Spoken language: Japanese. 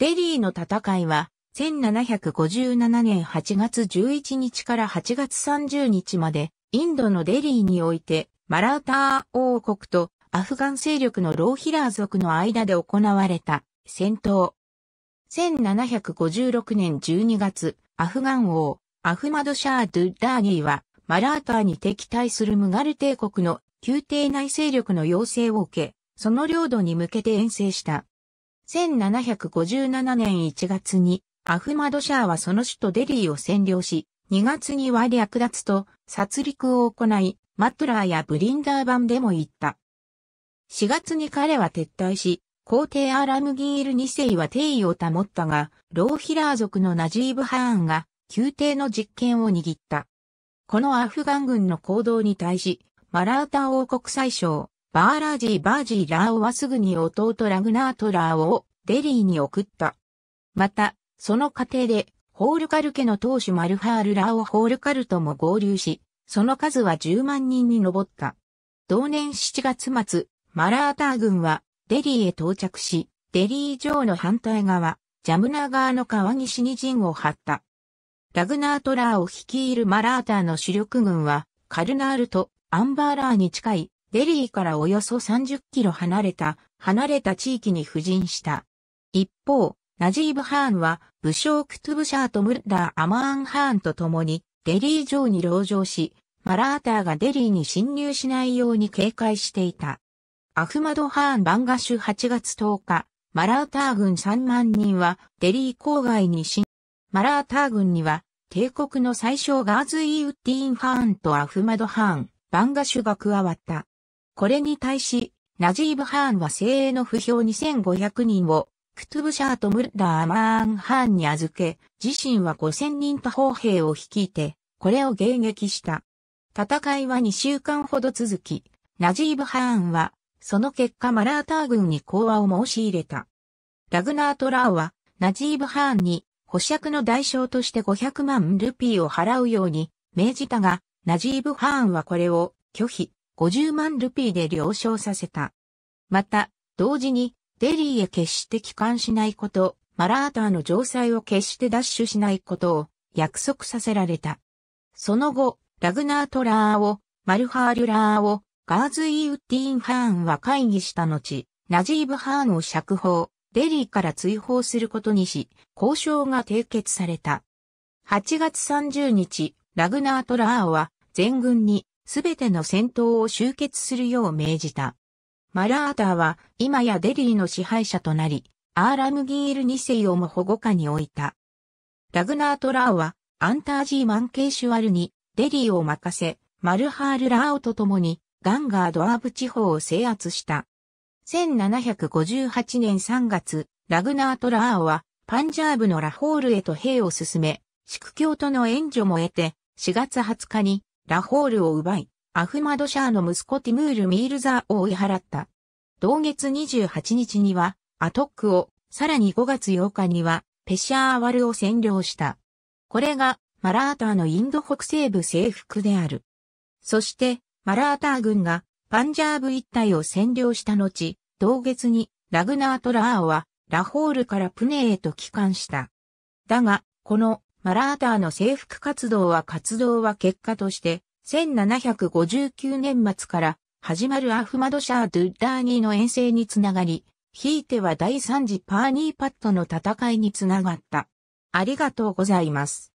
デリーの戦いは、1757年8月11日から8月30日まで、インドのデリーにおいて、マラーター王国とアフガン勢力のローヒラー族の間で行われた戦闘。1756年12月、アフガン王、アフマド・シャー・ドゥ・ダーニーは、マラーターに敵対するムガル帝国の宮廷内勢力の要請を受け、その領土に向けて遠征した。1757年1月にアフマドシャーはその首都デリーを占領し、2月には略奪と殺戮を行い、マトラーやブリンダーバンでも行った。4月に彼は撤退し、皇帝アラムギール2世は定位を保ったが、ローヒラー族のナジーブ・ハーンが宮廷の実権を握った。このアフガン軍の行動に対し、マラータ王国最相、バーラージー・バージー・ラーオはすぐに弟ラグナート・ラーオをデリーに送った。また、その過程で、ホールカル家の当主マルハール・ラーオ・ホールカルとも合流し、その数は10万人に上った。同年7月末、マラーター軍はデリーへ到着し、デリー城の反対側、ジャムナー側の川岸に陣を張った。ラグナートラーを率いるマラーターの主力軍は、カルナールとアンバーラーに近いデリーからおよそ30キロ離れた、離れた地域に布陣した。一方、ナジーブ・ハーンは、武将クトゥブシャーとムッダー・アマーン・ハーンと共に、デリー城に籠城し、マラーターがデリーに侵入しないように警戒していた。アフマド・ハーン・バンガシュ8月10日、マラーター軍3万人は、デリー郊外に侵入。マラーター軍には、帝国の最小ガーズ・イー・ウッディーン・ハーンとアフマド・ハーン、バンガシュが加わった。これに対し、ナジーブ・ハーンは精鋭の不評2500人を、クトゥブシャート・ムッダー・アマーン・ハーンに預け、自身は5000人と砲兵を率いて、これを迎撃した。戦いは2週間ほど続き、ナジーブ・ハーンは、その結果マラーター軍に講和を申し入れた。ラグナート・ラーは、ナジーブ・ハーンに、保釈の代償として500万ルピーを払うように命じたが、ナジーブ・ハーンはこれを拒否。50万ルピーで了承させた。また、同時に、デリーへ決して帰還しないこと、マラーターの城塞を決して奪取しないことを約束させられた。その後、ラグナートラーを、マルハールラーを、ガーズイーウッディーン・ハーンは会議した後、ナジーブ・ハーンを釈放、デリーから追放することにし、交渉が締結された。8月30日、ラグナートラーは全軍にすべての戦闘を終結するよう命じた。マラーターは今やデリーの支配者となり、アーラムギール2世をも保護下に置いた。ラグナート・ラーはアンタージー・マンケーシュワルにデリーを任せ、マルハール・ラーオと共にガンガード・アーブ地方を制圧した。1758年3月、ラグナート・ラーオはパンジャーブのラホールへと兵を進め、宿教との援助も得て、4月20日にラホールを奪い、アフマドシャーの息子ティムール・ミールザーを追い払った。同月28日には、アトックを、さらに5月8日には、ペシャーアワルを占領した。これが、マラーターのインド北西部征服である。そして、マラーター軍が、パンジャーブ一帯を占領した後、同月に、ラグナートラーは、ラホールからプネへと帰還した。だが、このマラーターの征服活動は活動は結果として、1759年末から始まるアフマドシャー・ドゥッダーニーの遠征につながり、ひいては第3次パーニーパットの戦いにつながった。ありがとうございます。